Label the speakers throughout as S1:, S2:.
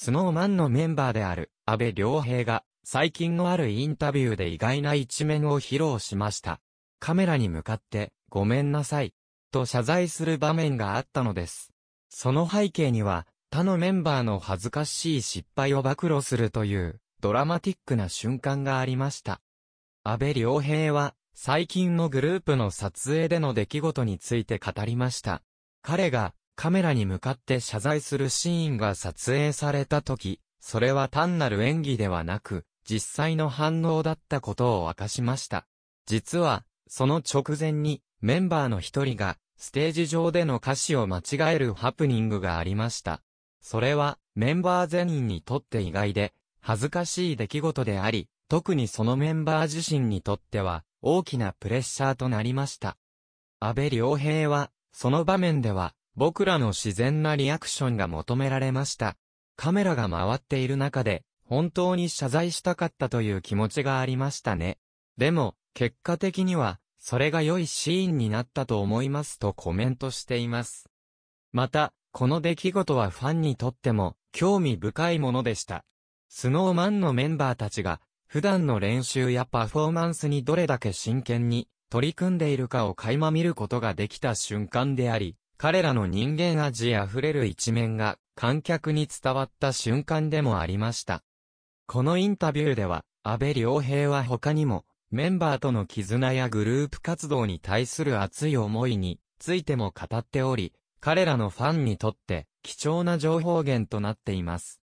S1: スノーマンのメンバーである安倍良平が最近のあるインタビューで意外な一面を披露しました。カメラに向かってごめんなさいと謝罪する場面があったのです。その背景には他のメンバーの恥ずかしい失敗を暴露するというドラマティックな瞬間がありました。安倍良平は最近のグループの撮影での出来事について語りました。彼がカメラに向かって謝罪するシーンが撮影された時、それは単なる演技ではなく、実際の反応だったことを明かしました。実は、その直前に、メンバーの一人が、ステージ上での歌詞を間違えるハプニングがありました。それは、メンバー全員にとって意外で、恥ずかしい出来事であり、特にそのメンバー自身にとっては、大きなプレッシャーとなりました。安倍良平は、その場面では、僕らの自然なリアクションが求められました。カメラが回っている中で、本当に謝罪したかったという気持ちがありましたね。でも、結果的には、それが良いシーンになったと思いますとコメントしています。また、この出来事はファンにとっても、興味深いものでした。スノーマンのメンバーたちが、普段の練習やパフォーマンスにどれだけ真剣に取り組んでいるかを垣間見ることができた瞬間であり、彼らの人間味あふれる一面が観客に伝わった瞬間でもありました。このインタビューでは、安倍良平は他にも、メンバーとの絆やグループ活動に対する熱い思いについても語っており、彼らのファンにとって貴重な情報源となっています。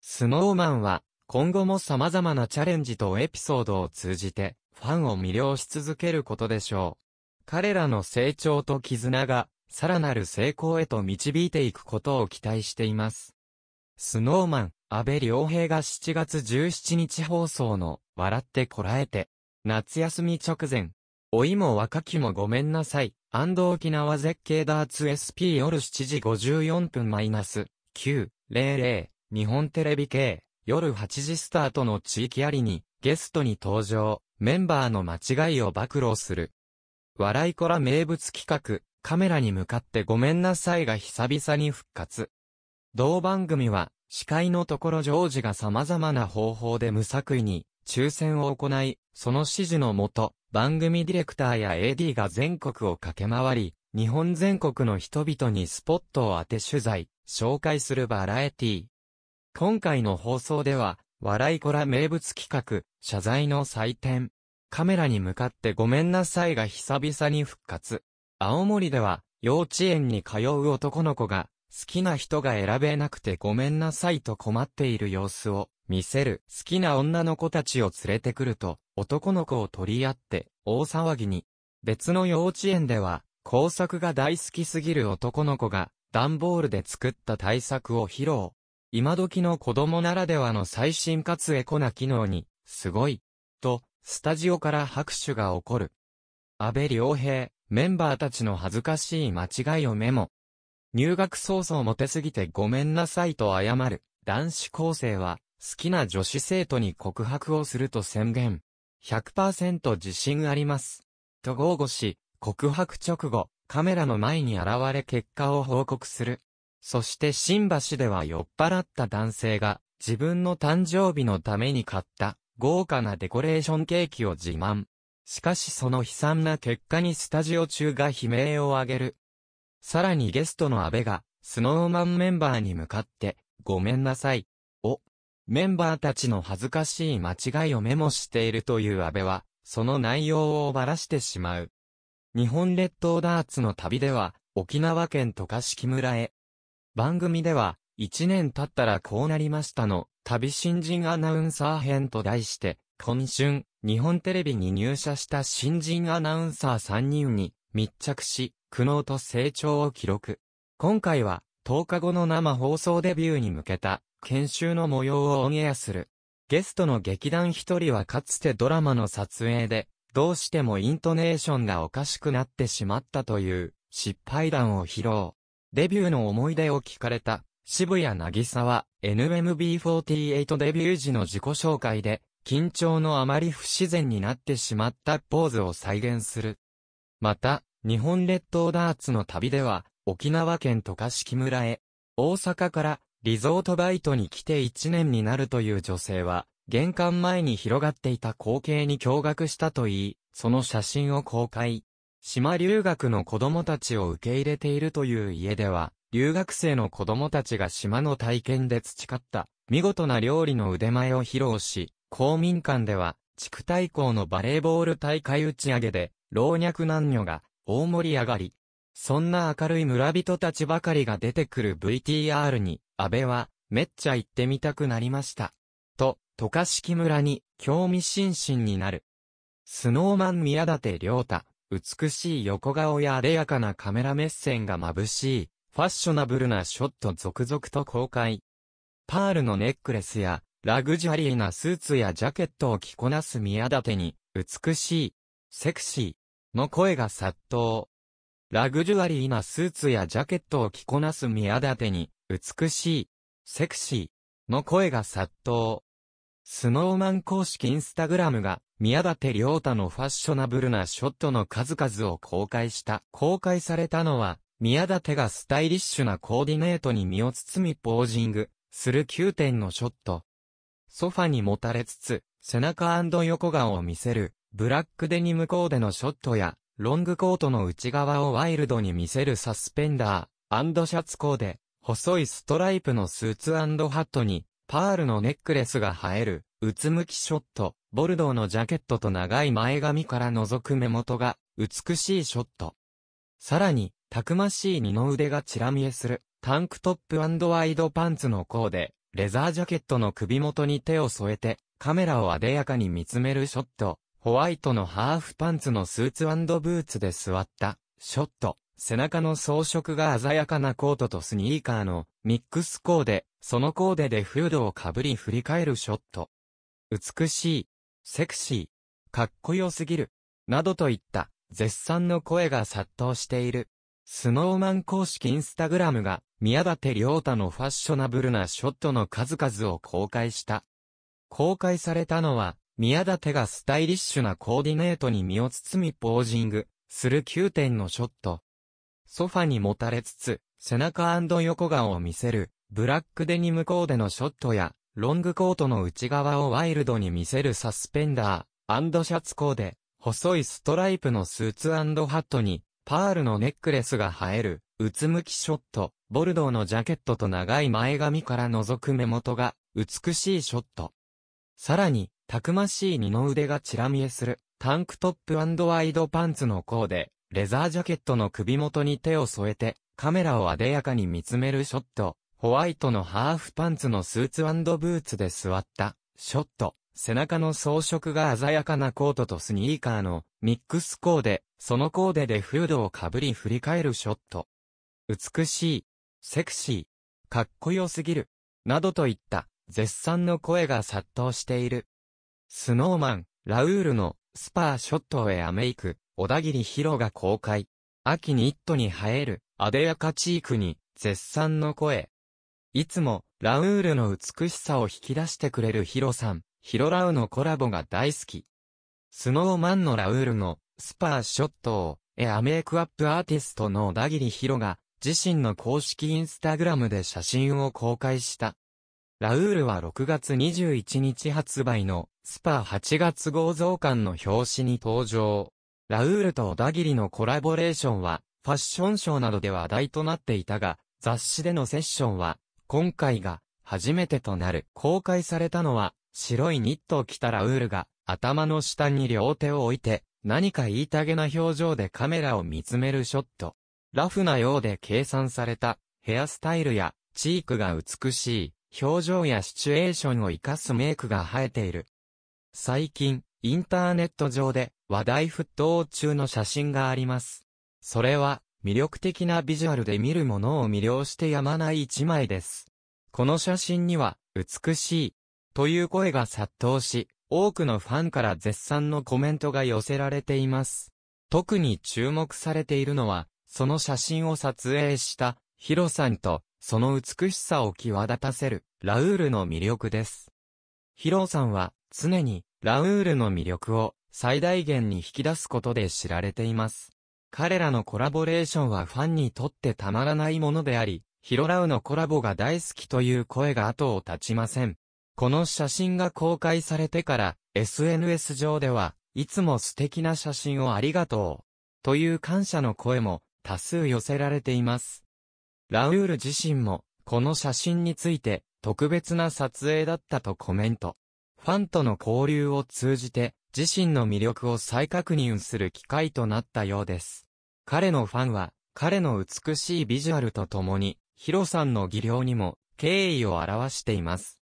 S1: スノーマンは、今後も様々なチャレンジとエピソードを通じて、ファンを魅了し続けることでしょう。彼らの成長と絆が、さらなる成功へと導いていくことを期待しています。スノーマン、安倍良平が7月17日放送の、笑ってこらえて、夏休み直前、老いも若きもごめんなさい、沖縄絶景ダーツ SP 夜7時54分マイナス、900、日本テレビ系、夜8時スタートの地域ありに、ゲストに登場、メンバーの間違いを暴露する。笑いこら名物企画、カメラに向かってごめんなさいが久々に復活。同番組は、司会のところジョージが様々な方法で無作為に、抽選を行い、その指示のもと、番組ディレクターや AD が全国を駆け回り、日本全国の人々にスポットを当て取材、紹介するバラエティー。今回の放送では、笑いコラ名物企画、謝罪の祭典。カメラに向かってごめんなさいが久々に復活。青森では、幼稚園に通う男の子が、好きな人が選べなくてごめんなさいと困っている様子を見せる。好きな女の子たちを連れてくると、男の子を取り合って、大騒ぎに。別の幼稚園では、工作が大好きすぎる男の子が、段ボールで作った対策を披露。今時の子供ならではの最新かつエコな機能に、すごい。と、スタジオから拍手が起こる。安倍良平、メンバーたちの恥ずかしい間違いをメモ。入学早々モテすぎてごめんなさいと謝る。男子高生は好きな女子生徒に告白をすると宣言。100%自信あります。と豪語し、告白直後、カメラの前に現れ結果を報告する。そして新橋では酔っ払った男性が自分の誕生日のために買った豪華なデコレーションケーキを自慢。しかしその悲惨な結果にスタジオ中が悲鳴を上げる。さらにゲストの安倍が、スノーマンメンバーに向かって、ごめんなさい、お、メンバーたちの恥ずかしい間違いをメモしているという安倍は、その内容をばらしてしまう。日本列島ダーツの旅では、沖縄県渡嘉敷村へ。番組では、一年経ったらこうなりましたの、旅新人アナウンサー編と題して、今春、日本テレビに入社した新人アナウンサー3人に密着し、苦悩と成長を記録。今回は、10日後の生放送デビューに向けた、研修の模様をオンエアする。ゲストの劇団一人はかつてドラマの撮影で、どうしてもイントネーションがおかしくなってしまったという失敗談を披露。デビューの思い出を聞かれた渋谷渚は NMB48 デビュー時の自己紹介で緊張のあまり不自然になってしまったポーズを再現する。また、日本列島ダーツの旅では、沖縄県渡嘉敷村へ、大阪からリゾートバイトに来て1年になるという女性は、玄関前に広がっていた光景に驚愕したといい、その写真を公開。島留学の子供たちを受け入れているという家では、留学生の子供たちが島の体験で培った、見事な料理の腕前を披露し、公民館では、地区対抗のバレーボール大会打ち上げで、老若男女が大盛り上がり。そんな明るい村人たちばかりが出てくる VTR に、安倍は、めっちゃ行ってみたくなりました。と、渡嘉敷村に興味津々になる。スノーマン宮舘良太、美しい横顔や荒れやかなカメラ目線が眩しい、ファッショナブルなショット続々と公開。パールのネックレスやラグジュアリーなスーツやジャケットを着こなす宮舘に、美しい、セクシー、の声が殺到。ラグジュアリーなスーツやジャケットを着こなす宮舘に、美しい、セクシー、の声が殺到。スノーマン公式インスタグラムが、宮舘良太のファッショナブルなショットの数々を公開した。公開されたのは、宮舘がスタイリッシュなコーディネートに身を包みポージング、する9点のショット。ソファにもたれつつ、背中横顔を見せる、ブラックデニムコーデのショットや、ロングコートの内側をワイルドに見せるサスペンダー、シャツコーデ、細いストライプのスーツハットに、パールのネックレスが映える、うつむきショット、ボルドーのジャケットと長い前髪から覗く目元が、美しいショット。さらに、たくましい二の腕がチラ見えする、タンクトップワイドパンツのコーデ、レザージャケットの首元に手を添えて、カメラを艶やかに見つめるショット、ホワイトのハーフパンツのスーツブーツで座った、ショット、背中の装飾が鮮やかなコートとスニーカーのミックスコーデ、そのコーデでフードをかぶり振り返るショット。美しい、セクシー、かっこよすぎる、などといった絶賛の声が殺到している。スノーマン公式インスタグラムが宮舘良太のファッショナブルなショットの数々を公開した。公開されたのは、宮舘がスタイリッシュなコーディネートに身を包みポージング、する9点のショット。ソファにもたれつつ、背中横顔を見せる、ブラックデニムコーデのショットや、ロングコートの内側をワイルドに見せるサスペンダー、シャツコーデ、細いストライプのスーツハットに、パールのネックレスが映える、うつむきショット。ボルドーのジャケットと長い前髪から覗く目元が、美しいショット。さらに、たくましい二の腕がちら見えする、タンクトップワイドパンツのコーデ、レザージャケットの首元に手を添えて、カメラをあでやかに見つめるショット、ホワイトのハーフパンツのスーツブーツで座った、ショット、背中の装飾が鮮やかなコートとスニーカーのミックスコーデ、そのコーデでフードをかぶり振り返るショット。美しい、セクシー、かっこよすぎる、などといった絶賛の声が殺到している。スノーマン、ラウールのスパーショットへアメイク、小田切ロが公開。秋にイットに生える、あでやかチークに、絶賛の声。いつも、ラウールの美しさを引き出してくれるヒロさん、ヒロラウのコラボが大好き。スノーマンのラウールの、スパーショットを、エアメイクアップアーティストの小田切ヒロが、自身の公式インスタグラムで写真を公開した。ラウールは6月21日発売のスパ8月号増刊の表紙に登場。ラウールと小田切のコラボレーションはファッションショーなどで話題となっていたが、雑誌でのセッションは今回が初めてとなる。公開されたのは白いニットを着たラウールが頭の下に両手を置いて何か言いたげな表情でカメラを見つめるショット。ラフなようで計算された、ヘアスタイルや、チークが美しい、表情やシチュエーションを活かすメイクが生えている。最近、インターネット上で話題沸騰中の写真があります。それは、魅力的なビジュアルで見るものを魅了してやまない一枚です。この写真には、美しい、という声が殺到し、多くのファンから絶賛のコメントが寄せられています。特に注目されているのは、その写真を撮影したヒロさんと、その美しさを際立たせる、ラウールの魅力です。ヒロさんは、常に、ラウールの魅力を、最大限に引き出すことで知られています。彼らのコラボレーションはファンにとってたまらないものであり、ヒロラウのコラボが大好きという声が後を絶ちません。この写真が公開されてから、SNS 上では、いつも素敵な写真をありがとう。という感謝の声も多数寄せられています。ラウール自身も、この写真について、特別な撮影だったとコメント。ファンとの交流を通じて、自身の魅力を再確認する機会となったようです。彼のファンは、彼の美しいビジュアルとともに、ヒロさんの技量にも、敬意を表しています。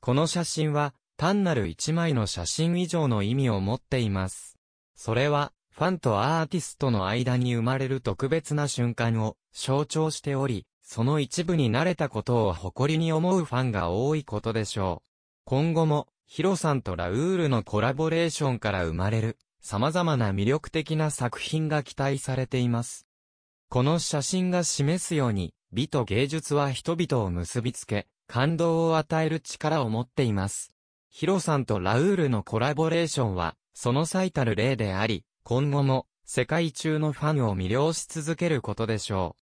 S1: この写真は、単なる一枚の写真以上の意味を持っています。それは、ファンとアーティストの間に生まれる特別な瞬間を象徴しており、その一部になれたことを誇りに思うファンが多いことでしょう。今後も、ヒロさんとラウールのコラボレーションから生まれる、様々な魅力的な作品が期待されています。この写真が示すように、美と芸術は人々を結びつけ、感動を与える力を持っています。ヒロさんとラウールのコラボレーションは、その最たる例であり、今後も世界中のファンを魅了し続けることでしょう。